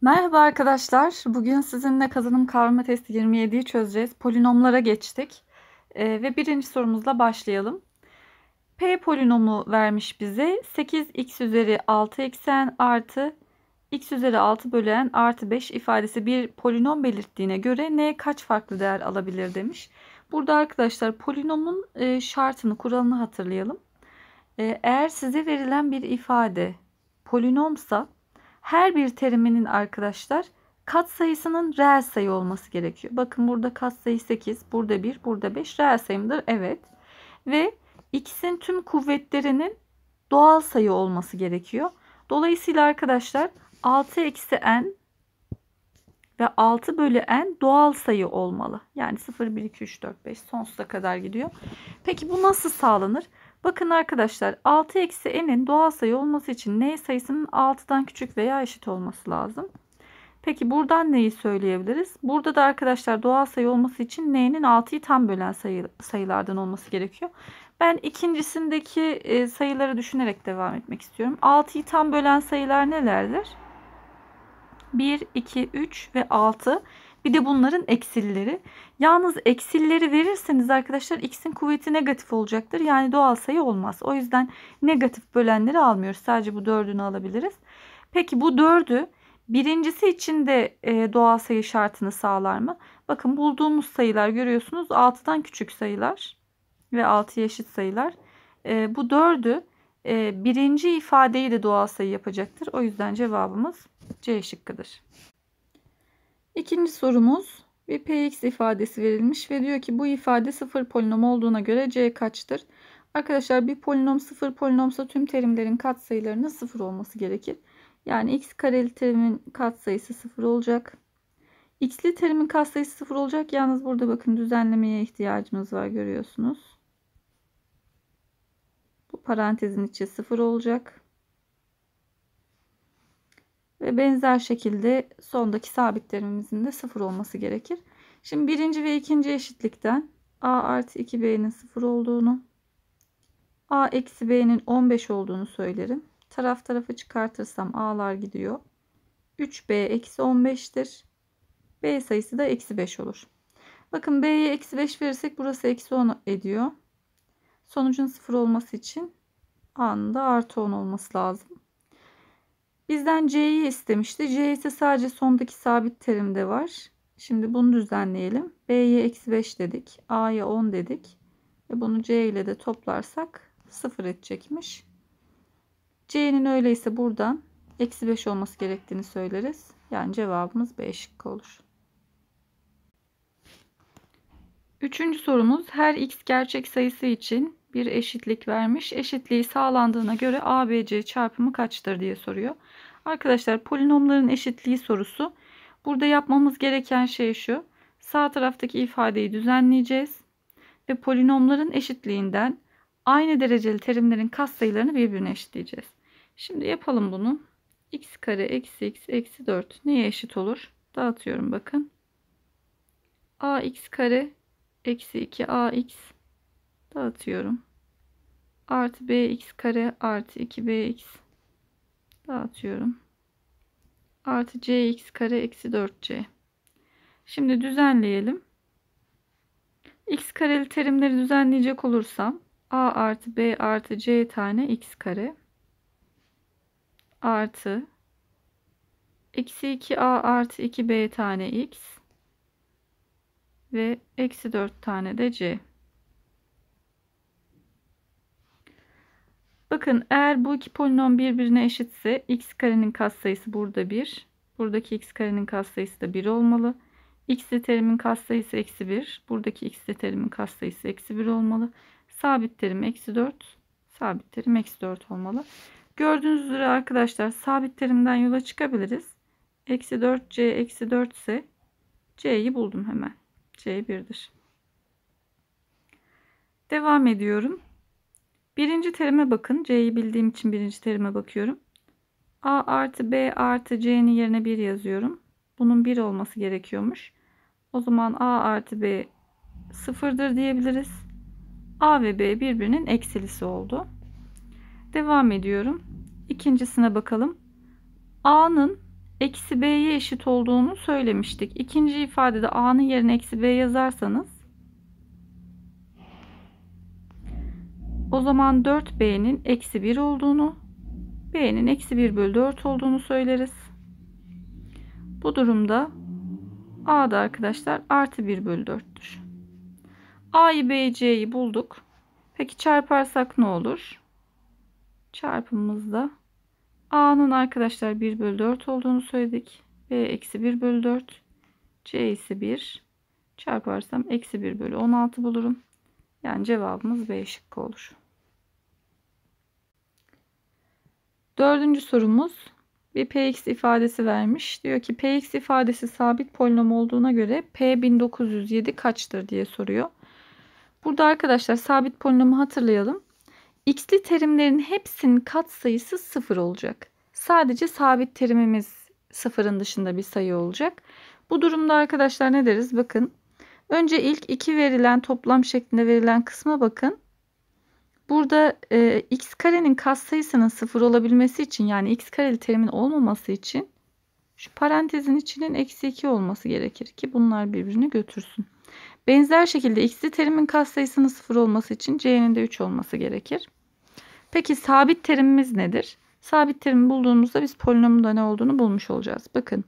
Merhaba arkadaşlar. Bugün sizinle kazanım kavrama testi 27'yi çözeceğiz. Polinomlara geçtik. Ee, ve birinci sorumuzla başlayalım. P polinomu vermiş bize. 8x üzeri 6xn artı x üzeri 6 bölen artı 5 ifadesi bir polinom belirttiğine göre n kaç farklı değer alabilir demiş. Burada arkadaşlar polinomun e, şartını, kuralını hatırlayalım. E, eğer size verilen bir ifade polinomsa her bir teriminin arkadaşlar kat sayısının reel sayı olması gerekiyor. Bakın burada kat sayı 8, burada 1, burada 5 reel sayımdır. Evet. Ve ikisinin tüm kuvvetlerinin doğal sayı olması gerekiyor. Dolayısıyla arkadaşlar 6 eksi n ve 6 bölü n doğal sayı olmalı. Yani 0, 1, 2, 3, 4, 5 sonsuza kadar gidiyor. Peki bu nasıl sağlanır? Bakın arkadaşlar 6 eksi n'in doğal sayı olması için n sayısının 6'dan küçük veya eşit olması lazım. Peki buradan neyi söyleyebiliriz? Burada da arkadaşlar doğal sayı olması için n'nin 6'yı tam bölen sayı, sayılardan olması gerekiyor. Ben ikincisindeki e, sayıları düşünerek devam etmek istiyorum. 6'yı tam bölen sayılar nelerdir? 1, 2, 3 ve 6. 6. Bir de bunların eksilleri. Yalnız eksilleri verirseniz arkadaşlar x'in kuvveti negatif olacaktır. Yani doğal sayı olmaz. O yüzden negatif bölenleri almıyoruz. Sadece bu dördünü alabiliriz. Peki bu dördü birincisi için de e, doğal sayı şartını sağlar mı? Bakın bulduğumuz sayılar görüyorsunuz 6'dan küçük sayılar ve 6 eşit sayılar. E, bu dördü e, birinci ifadeyi de doğal sayı yapacaktır. O yüzden cevabımız C şıkkıdır. İkinci sorumuz bir px ifadesi verilmiş ve diyor ki bu ifade sıfır polinom olduğuna göre c kaçtır? Arkadaşlar bir polinom sıfır polinomsa tüm terimlerin katsayılarının sıfır olması gerekir. Yani x kareli terimin katsayısı sıfır olacak. X'li terimin katsayısı sıfır olacak. Yalnız burada bakın düzenlemeye ihtiyacımız var görüyorsunuz. Bu parantezin içi sıfır olacak. Ve benzer şekilde sondaki sabitlerimizin de sıfır olması gerekir. Şimdi birinci ve ikinci eşitlikten a artı 2b'nin sıfır olduğunu, a eksi b'nin 15 olduğunu söylerim. Taraf tarafa çıkartırsam a'lar gidiyor. 3b eksi 15'tir. b sayısı da eksi 5 olur. Bakın b'ye eksi 5 verirsek burası eksi 10 ediyor. Sonucun sıfır olması için a'nın da artı 10 olması lazım. Bizden C'yi istemişti. C ise sadece sondaki sabit terimde var. Şimdi bunu düzenleyelim. B'ye eksi 5 dedik. A'ya 10 dedik. Ve bunu C ile de toplarsak 0 edecekmiş. C'nin öyleyse buradan eksi 5 olması gerektiğini söyleriz. Yani cevabımız B şıkkı olur. Üçüncü sorumuz her x gerçek sayısı için bir eşitlik vermiş. Eşitliği sağlandığına göre ABC çarpımı kaçtır diye soruyor. Arkadaşlar polinomların eşitliği sorusu. Burada yapmamız gereken şey şu. Sağ taraftaki ifadeyi düzenleyeceğiz. Ve polinomların eşitliğinden aynı dereceli terimlerin katsayılarını birbirine eşitleyeceğiz. Şimdi yapalım bunu. x kare eksi x eksi 4 neye eşit olur? Dağıtıyorum bakın. ax kare eksi 2ax atıyorum Artı bx kare artı 2bx dağıtıyorum. Artı cx kare eksi 4c. Şimdi düzenleyelim. x kareli terimleri düzenleyecek olursam a artı b artı c tane x kare artı eksi 2a artı 2b tane x ve eksi 4 tane de c. Bakın eğer bu iki polinom birbirine eşitse x karenin katsayısı burada 1. Buradaki x karenin katsayısı da 1 olmalı. X terimin katsayısı eksi 1. Buradaki x terimin katsayısı eksi 1 olmalı. Sabit terim eksi 4. Sabit terim eksi 4 olmalı. Gördüğünüz üzere arkadaşlar sabit terimden yola çıkabiliriz. Eksi 4c eksi 4 ise c'yi buldum hemen. c 1'dir. Devam ediyorum. Birinci terime bakın. C'yi bildiğim için birinci terime bakıyorum. A artı B artı C'nin yerine 1 yazıyorum. Bunun 1 olması gerekiyormuş. O zaman A artı B sıfırdır diyebiliriz. A ve B birbirinin eksilisi oldu. Devam ediyorum. İkincisine bakalım. A'nın eksi B'ye eşit olduğunu söylemiştik. İkinci ifadede A'nın yerine eksi B yazarsanız O zaman 4B'nin eksi 1 olduğunu, B'nin eksi 1 bölü 4 olduğunu söyleriz. Bu durumda A da arkadaşlar artı 1 bölü 4'tür. A'yı B'yi C'yi bulduk. Peki çarparsak ne olur? Çarpımızda A'nın arkadaşlar 1 bölü 4 olduğunu söyledik. B eksi 1 bölü 4. C ise 1. Çarparsam eksi 1 bölü 16 bulurum. Yani cevabımız B şıkkı olur. Dördüncü sorumuz bir px ifadesi vermiş. Diyor ki px ifadesi sabit polinom olduğuna göre p 1907 kaçtır diye soruyor. Burada arkadaşlar sabit polinomu hatırlayalım. x'li terimlerin hepsinin katsayısı sıfır olacak. Sadece sabit terimimiz sıfırın dışında bir sayı olacak. Bu durumda arkadaşlar ne deriz? Bakın Önce ilk iki verilen toplam şeklinde verilen kısma bakın. Burada e, x karenin katsayısının sıfır olabilmesi için yani x kareli terimin olmaması için şu parantezin içinin eksi 2 olması gerekir ki bunlar birbirini götürsün. Benzer şekilde x'li terimin katsayısının sıfır olması için c'nin de 3 olması gerekir. Peki sabit terimimiz nedir? Sabit terimi bulduğumuzda biz polinomun da ne olduğunu bulmuş olacağız. Bakın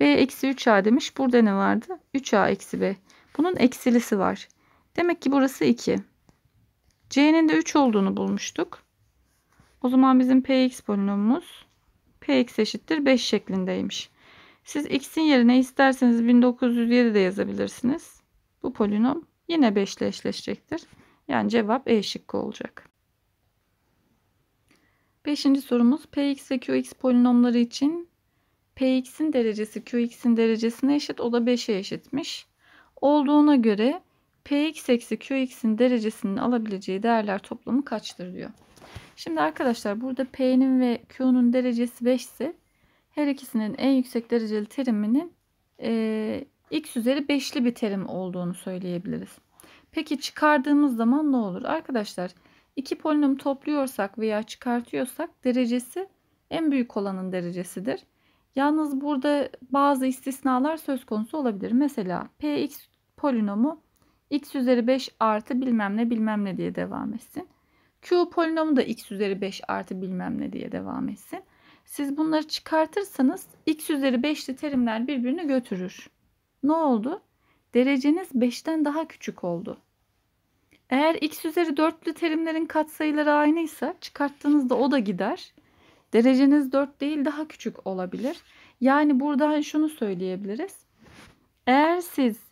b eksi 3a demiş. Burada ne vardı? 3a eksi b. Bunun eksilisi var. Demek ki burası 2. C'nin de 3 olduğunu bulmuştuk. O zaman bizim Px polinomumuz Px eşittir 5 şeklindeymiş. Siz x'in yerine isterseniz 1907 de yazabilirsiniz. Bu polinom yine 5 ile eşleşecektir. Yani cevap E şıkkı olacak. Beşinci sorumuz Px ve Qx polinomları için Px'in derecesi Qx'in derecesine eşit o da 5'e eşitmiş olduğuna göre Px eksi Qx'in derecesinin alabileceği değerler toplamı kaçtır diyor. Şimdi arkadaşlar burada P'nin ve Q'nun derecesi 5 ise her ikisinin en yüksek dereceli teriminin e, x üzeri 5'li bir terim olduğunu söyleyebiliriz. Peki çıkardığımız zaman ne olur? Arkadaşlar iki polinom topluyorsak veya çıkartıyorsak derecesi en büyük olanın derecesidir. Yalnız burada bazı istisnalar söz konusu olabilir. Mesela px polinomu x üzeri 5 artı bilmem ne bilmem ne diye devam etsin. Q polinomu da x üzeri 5 artı bilmem ne diye devam etsin. Siz bunları çıkartırsanız x üzeri 5'li terimler birbirini götürür. Ne oldu? Dereceniz 5'ten daha küçük oldu. Eğer x üzeri 4'lü terimlerin katsayıları aynıysa çıkarttığınızda o da gider. Dereceniz 4 değil daha küçük olabilir. Yani buradan şunu söyleyebiliriz. Eğer siz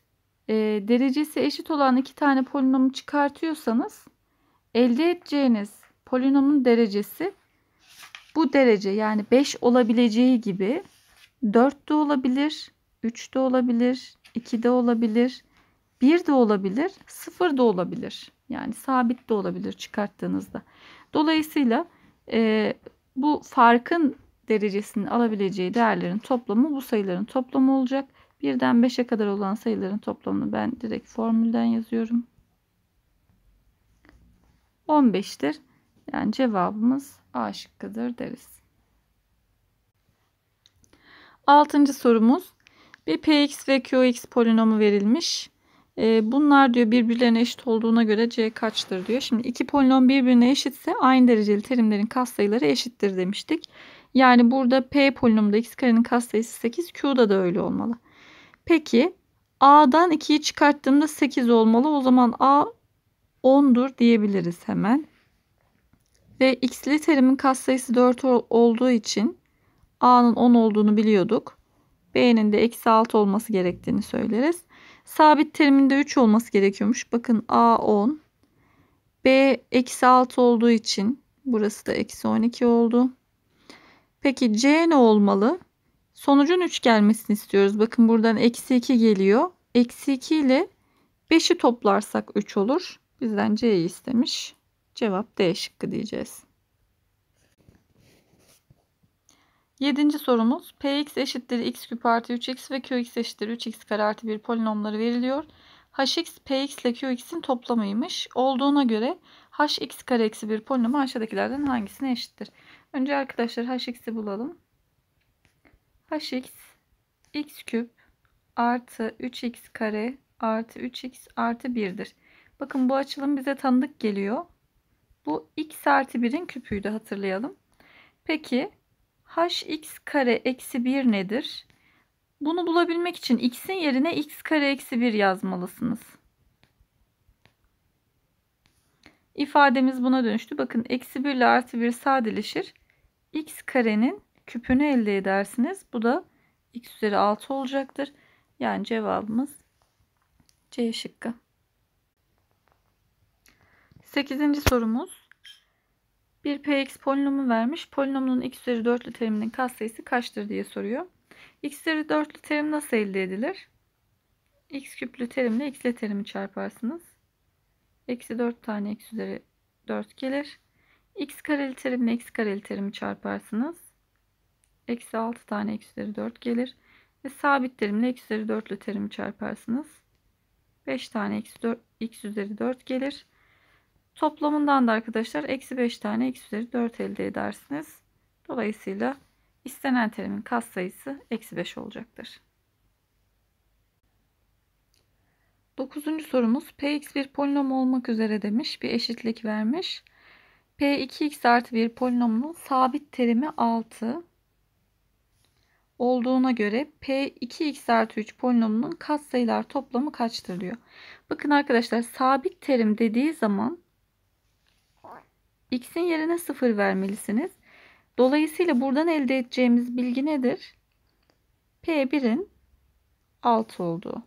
e, derecesi eşit olan iki tane polinomu çıkartıyorsanız elde edeceğiniz polinomun derecesi bu derece yani 5 olabileceği gibi 4 de olabilir, 3 de olabilir, 2 de olabilir, 1 de olabilir, 0 da olabilir. Yani sabit de olabilir çıkarttığınızda. Dolayısıyla e, bu farkın derecesini alabileceği değerlerin toplamı bu sayıların toplamı olacak. 1'den 5'e kadar olan sayıların toplamını ben direkt formülden yazıyorum. 15'tir. Yani cevabımız A şıkkıdır deriz. Altıncı sorumuz. Bir px ve qx polinomu verilmiş. Ee, bunlar diyor birbirlerine eşit olduğuna göre c kaçtır diyor. Şimdi iki polinom birbirine eşitse aynı dereceli terimlerin katsayıları eşittir demiştik. Yani burada p polinomda x karenin katsayısı 8, q'da da öyle olmalı. Peki A'dan 2'yi çıkarttığımda 8 olmalı. O zaman A 10'dur diyebiliriz hemen. Ve x'li terimin katsayısı 4 olduğu için A'nın 10 olduğunu biliyorduk. B'nin de eksi 6 olması gerektiğini söyleriz. Sabit terimin de 3 olması gerekiyormuş. Bakın A 10. B eksi 6 olduğu için burası da eksi 12 oldu. Peki C ne olmalı? Sonucun 3 gelmesini istiyoruz. Bakın buradan eksi 2 geliyor. Eksi 2 ile 5'i toplarsak 3 olur. Bizden C'yi istemiş. Cevap D şıkkı diyeceğiz. Yedinci sorumuz px eşittir x küp artı 3x ve qx eşittir 3x kare artı 1 polinomları veriliyor. hx px ile qx'in toplamıymış. Olduğuna göre hx kare eksi 1 polinomu aşağıdakilerden hangisine eşittir? Önce arkadaşlar hx'i bulalım hx x küp artı 3x kare artı 3x artı 1'dir. Bakın bu açılım bize tanıdık geliyor. Bu x artı 1'in küpüydü hatırlayalım. Peki hx kare eksi 1 nedir? Bunu bulabilmek için x'in yerine x kare eksi 1 yazmalısınız. İfademiz buna dönüştü. Bakın eksi 1 ile artı 1 sadeleşir. x karenin küpünü elde edersiniz. Bu da x üzeri 6 olacaktır. Yani cevabımız C şıkkı. 8. sorumuz. Bir px polinomu vermiş. Polinomun x üzeri 4'lü teriminin katsayısı kaçtır diye soruyor. x üzeri 4'lü terim nasıl elde edilir? x küplü terimle x terimi çarparsınız. Eksi 4 tane x üzeri 4 gelir. x kareli terimle x kareli terimi çarparsınız. Eksi 6 tane eksileri üzeri 4 gelir. Ve sabit terimle eksi üzeri 4 ile terimi çarparsınız. 5 tane eksi, 4, eksi üzeri 4 gelir. Toplamından da arkadaşlar eksi 5 tane eksi üzeri 4 elde edersiniz. Dolayısıyla istenen terimin katsayısı eksi 5 olacaktır. 9. sorumuz px bir polinom olmak üzere demiş bir eşitlik vermiş. p2x artı bir polinomun sabit terimi 6 olduğuna göre P 2x artı 3 polinomunun katsayılar toplamı kaçtır diyor. Bakın arkadaşlar sabit terim dediği zaman x'in yerine 0 vermelisiniz. Dolayısıyla buradan elde edeceğimiz bilgi nedir? P1'in 6 olduğu.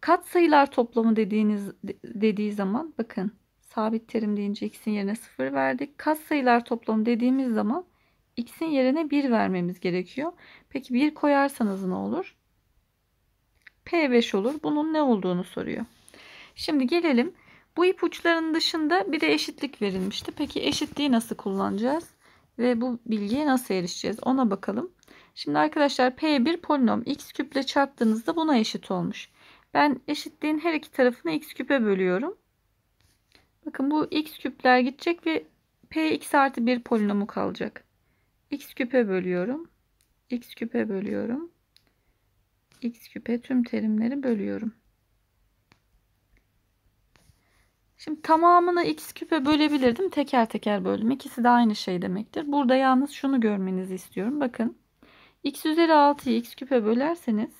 Katsayılar toplamı dediğiniz dediği zaman bakın sabit terim deyince x'in yerine 0 verdik. Katsayılar toplamı dediğimiz zaman x'in yerine 1 vermemiz gerekiyor. Peki 1 koyarsanız ne olur? P5 olur. Bunun ne olduğunu soruyor. Şimdi gelelim. Bu ipuçlarının dışında bir de eşitlik verilmişti. Peki eşitliği nasıl kullanacağız? Ve bu bilgiye nasıl erişeceğiz? Ona bakalım. Şimdi arkadaşlar P1 polinom x küple çarptığınızda buna eşit olmuş. Ben eşitliğin her iki tarafını x küpe bölüyorum. Bakın bu x küpler gidecek ve P x artı 1 polinomu kalacak. x küpe bölüyorum x küpe bölüyorum. x küpe tüm terimleri bölüyorum. Şimdi tamamını x küpe bölebilirdim. Teker teker böldüm. İkisi de aynı şey demektir. Burada yalnız şunu görmenizi istiyorum. Bakın x üzeri 6'yı x küpe bölerseniz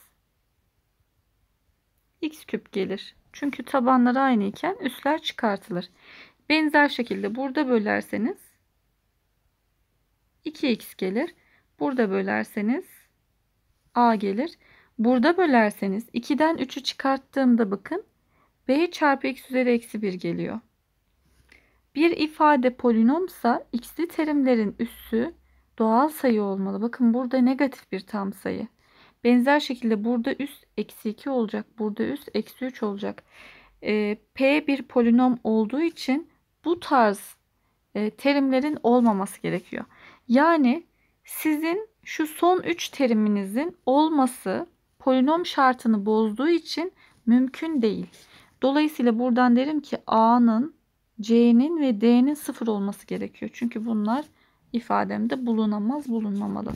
x küp gelir. Çünkü tabanlar aynı iken üstler çıkartılır. Benzer şekilde burada bölerseniz 2x gelir. Burada bölerseniz A gelir. Burada bölerseniz 2'den 3'ü çıkarttığımda bakın B çarpı X üzeri eksi 1 geliyor. Bir ifade polinomsa x'li terimlerin üssü doğal sayı olmalı. Bakın burada negatif bir tam sayı. Benzer şekilde burada üst eksi 2 olacak. Burada üst eksi 3 olacak. E, P bir polinom olduğu için bu tarz e, terimlerin olmaması gerekiyor. Yani sizin şu son 3 teriminizin olması polinom şartını bozduğu için mümkün değil. Dolayısıyla buradan derim ki A'nın, C'nin ve D'nin sıfır olması gerekiyor. Çünkü bunlar ifademde bulunamaz, bulunmamalı.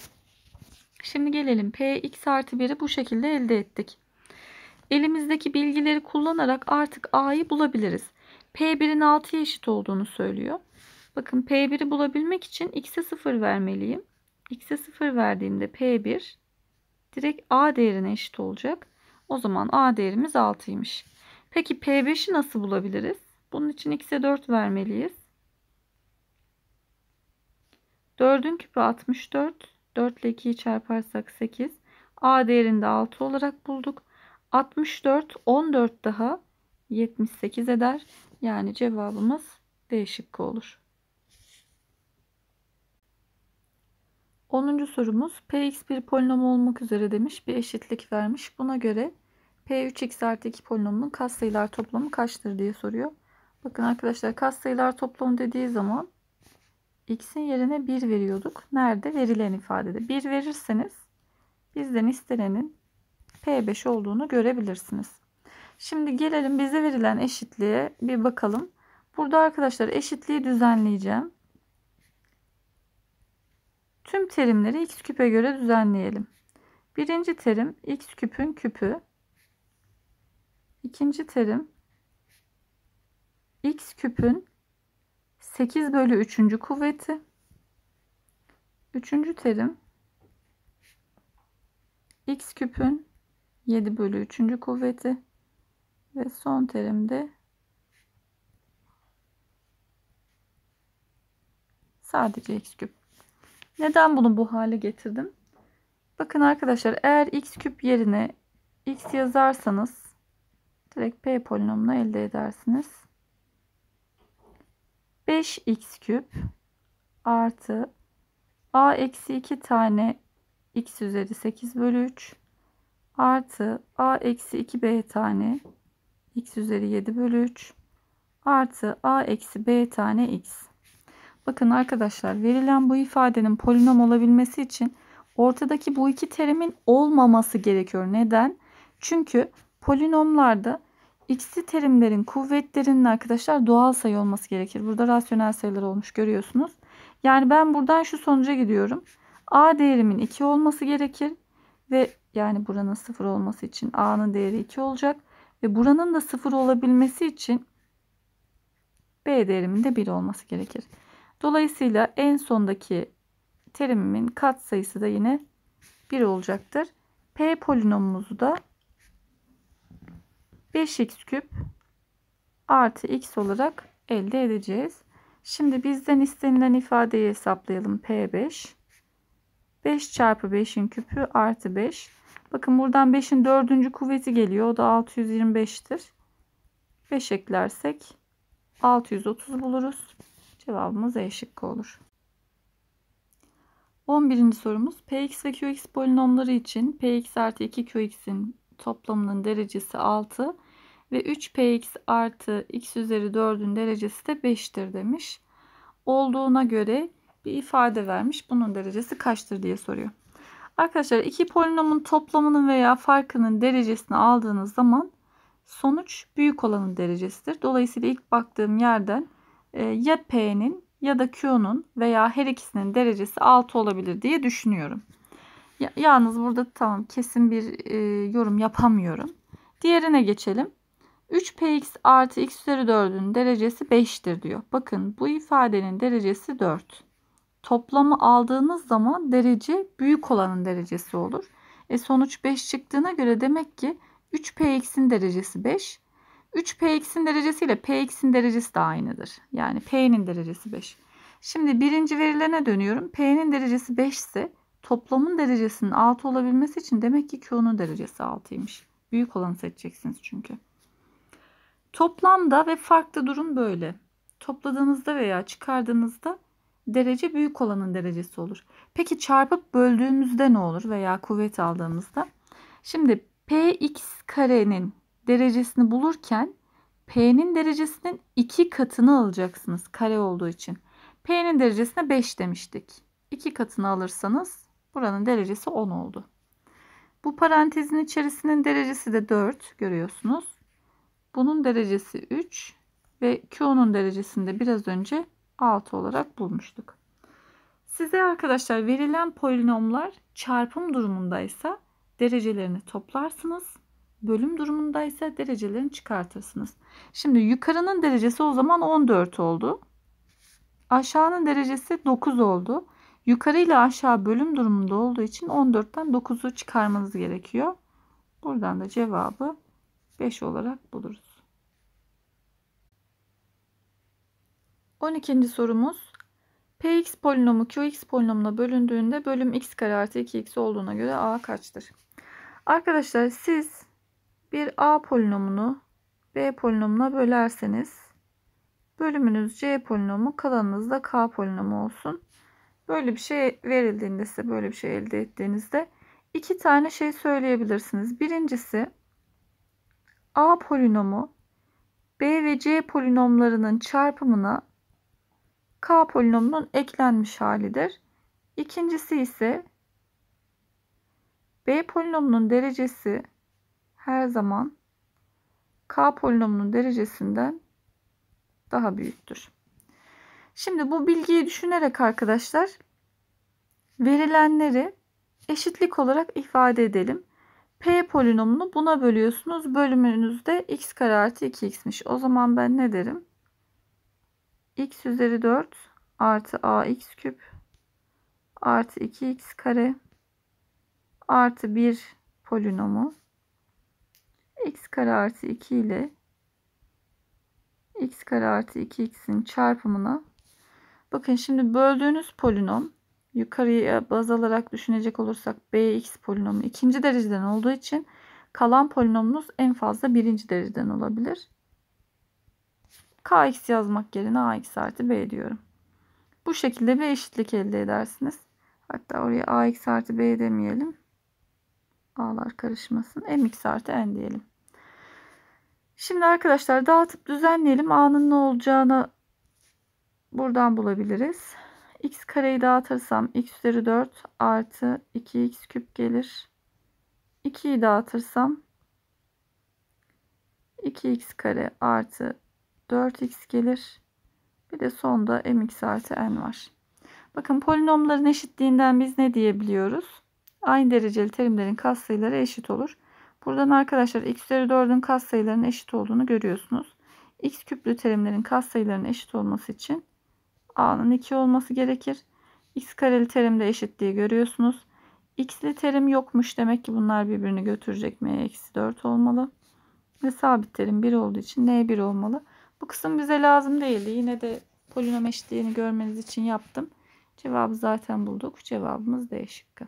Şimdi gelelim Px artı 1'i bu şekilde elde ettik. Elimizdeki bilgileri kullanarak artık A'yı bulabiliriz. P1'in 6'ya eşit olduğunu söylüyor. Bakın P1'i bulabilmek için x'e 0 vermeliyim x'e 0 verdiğimde P1 direkt A değerine eşit olacak. O zaman A değerimiz 6'ymış. Peki P5'i nasıl bulabiliriz? Bunun için x'e 4 vermeliyiz. 4'ün küpü 64. 4 ile 2'yi çarparsak 8. A değerinde 6 olarak bulduk. 64, 14 daha 78 eder. Yani cevabımız D şıkkı olur. 10. sorumuz px bir polinom olmak üzere demiş bir eşitlik vermiş. Buna göre p3x artı 2 polinomunun katsayılar toplamı kaçtır diye soruyor. Bakın arkadaşlar katsayılar toplamı dediği zaman x'in yerine 1 veriyorduk. Nerede? Verilen ifadede. 1 verirseniz bizden istenenin p5 olduğunu görebilirsiniz. Şimdi gelelim bize verilen eşitliğe bir bakalım. Burada arkadaşlar eşitliği düzenleyeceğim. Tüm terimleri x küpe göre düzenleyelim. Birinci terim x küpün küpü. İkinci terim x küpün 8 bölü 3. kuvveti. Üçüncü terim x küpün 7 bölü 3. kuvveti. Ve son terimde sadece x küp. Neden bunu bu hale getirdim? Bakın arkadaşlar eğer x küp yerine x yazarsanız direkt p polinomunu elde edersiniz. 5x küp artı a eksi 2 tane x üzeri 8 bölü 3 artı a eksi 2b tane x üzeri 7 bölü 3 artı a eksi b tane x. Bakın arkadaşlar verilen bu ifadenin polinom olabilmesi için ortadaki bu iki terimin olmaması gerekiyor. Neden? Çünkü polinomlarda x'li terimlerin kuvvetlerinin arkadaşlar doğal sayı olması gerekir. Burada rasyonel sayılar olmuş görüyorsunuz. Yani ben buradan şu sonuca gidiyorum. A değerimin 2 olması gerekir ve yani buranın 0 olması için A'nın değeri 2 olacak ve buranın da 0 olabilmesi için B değerimin de 1 olması gerekir. Dolayısıyla en sondaki terimimin katsayısı da yine 1 olacaktır. P polinomumuzu da 5x küp artı x olarak elde edeceğiz. Şimdi bizden istenilen ifadeyi hesaplayalım. P5. 5 çarpı 5'in küpü artı 5. Bakın buradan 5'in dördüncü kuvveti geliyor. O da 625'tir. 5 eklersek 630 buluruz. Cevabımız E şıkkı olur. 11. sorumuz Px ve Qx polinomları için Px artı 2 Qx'in toplamının derecesi 6 ve 3Px artı x üzeri 4'ün derecesi de 5'tir demiş. Olduğuna göre bir ifade vermiş. Bunun derecesi kaçtır diye soruyor. Arkadaşlar iki polinomun toplamının veya farkının derecesini aldığınız zaman sonuç büyük olanın derecesidir. Dolayısıyla ilk baktığım yerden e, ya P'nin ya da Q'nun veya her ikisinin derecesi 6 olabilir diye düşünüyorum. Yalnız burada tamam kesin bir e, yorum yapamıyorum. Diğerine geçelim. 3px artı x üzeri 4'ün derecesi 5'tir diyor. Bakın bu ifadenin derecesi 4. Toplamı aldığınız zaman derece büyük olanın derecesi olur. E sonuç 5 çıktığına göre demek ki 3px'in derecesi 5. 3px'in derecesi ile px'in derecesi de aynıdır. Yani p'nin derecesi 5. Şimdi birinci verilene dönüyorum. P'nin derecesi 5 ise toplamın derecesinin 6 olabilmesi için demek ki Q'nun derecesi 6'ymış. Büyük olanı seçeceksiniz çünkü. Toplamda ve farklı durum böyle. Topladığınızda veya çıkardığınızda derece büyük olanın derecesi olur. Peki çarpıp böldüğümüzde ne olur veya kuvvet aldığımızda? Şimdi px karenin derecesini bulurken P'nin derecesinin 2 katını alacaksınız kare olduğu için. P'nin derecesine 5 demiştik. 2 katını alırsanız buranın derecesi 10 oldu. Bu parantezin içerisinin derecesi de 4 görüyorsunuz. Bunun derecesi 3 ve Q'nun derecesini biraz önce 6 olarak bulmuştuk. Size arkadaşlar verilen polinomlar çarpım durumundaysa derecelerini toplarsınız Bölüm durumunda ise derecelerini çıkartırsınız. Şimdi yukarının derecesi o zaman 14 oldu. Aşağının derecesi 9 oldu. Yukarı ile aşağı bölüm durumunda olduğu için 14'ten 9'u çıkarmanız gerekiyor. Buradan da cevabı 5 olarak buluruz. 12. sorumuz Px polinomu Qx polinomuna bölündüğünde bölüm x kare artı 2x olduğuna göre a kaçtır? Arkadaşlar siz bir A polinomunu B polinomuna bölerseniz bölümünüz C polinomu kalanınız da K polinomu olsun. Böyle bir şey verildiğinde size böyle bir şey elde ettiğinizde iki tane şey söyleyebilirsiniz. Birincisi A polinomu B ve C polinomlarının çarpımına K polinomunun eklenmiş halidir. İkincisi ise B polinomunun derecesi her zaman k polinomunun derecesinden daha büyüktür. Şimdi bu bilgiyi düşünerek arkadaşlar verilenleri eşitlik olarak ifade edelim. P polinomunu buna bölüyorsunuz. Bölümünüzde x kare artı 2x'miş. O zaman ben ne derim? x üzeri 4 artı ax küp artı 2x kare artı 1 polinomu x kare artı 2 ile x kare artı 2x'in çarpımına bakın şimdi böldüğünüz polinom yukarıya baz alarak düşünecek olursak bx polinomu ikinci dereceden olduğu için kalan polinomunuz en fazla birinci dereceden olabilir. kx yazmak yerine ax artı b diyorum. Bu şekilde bir eşitlik elde edersiniz. Hatta oraya ax artı b demeyelim. A'lar karışmasın. mx artı n diyelim. Şimdi arkadaşlar dağıtıp düzenleyelim. A'nın ne olacağını buradan bulabiliriz. X kareyi dağıtırsam x üzeri 4 artı 2x küp gelir. 2'yi dağıtırsam 2x kare artı 4x gelir. Bir de sonda mx artı n var. Bakın polinomların eşitliğinden biz ne diyebiliyoruz? Aynı dereceli terimlerin katsayıları eşit olur. Buradan arkadaşlar x üzeri 4'ün katsayılarının eşit olduğunu görüyorsunuz. x küplü terimlerin katsayılarının eşit olması için a'nın 2 olması gerekir. x kareli terimde eşitliği görüyorsunuz. x'li terim yokmuş. Demek ki bunlar birbirini götürecek. m eksi 4 olmalı. Ve sabit terim 1 olduğu için n 1 olmalı. Bu kısım bize lazım değildi. Yine de polinom eşitliğini görmeniz için yaptım. Cevabı zaten bulduk. Cevabımız D şıkkı.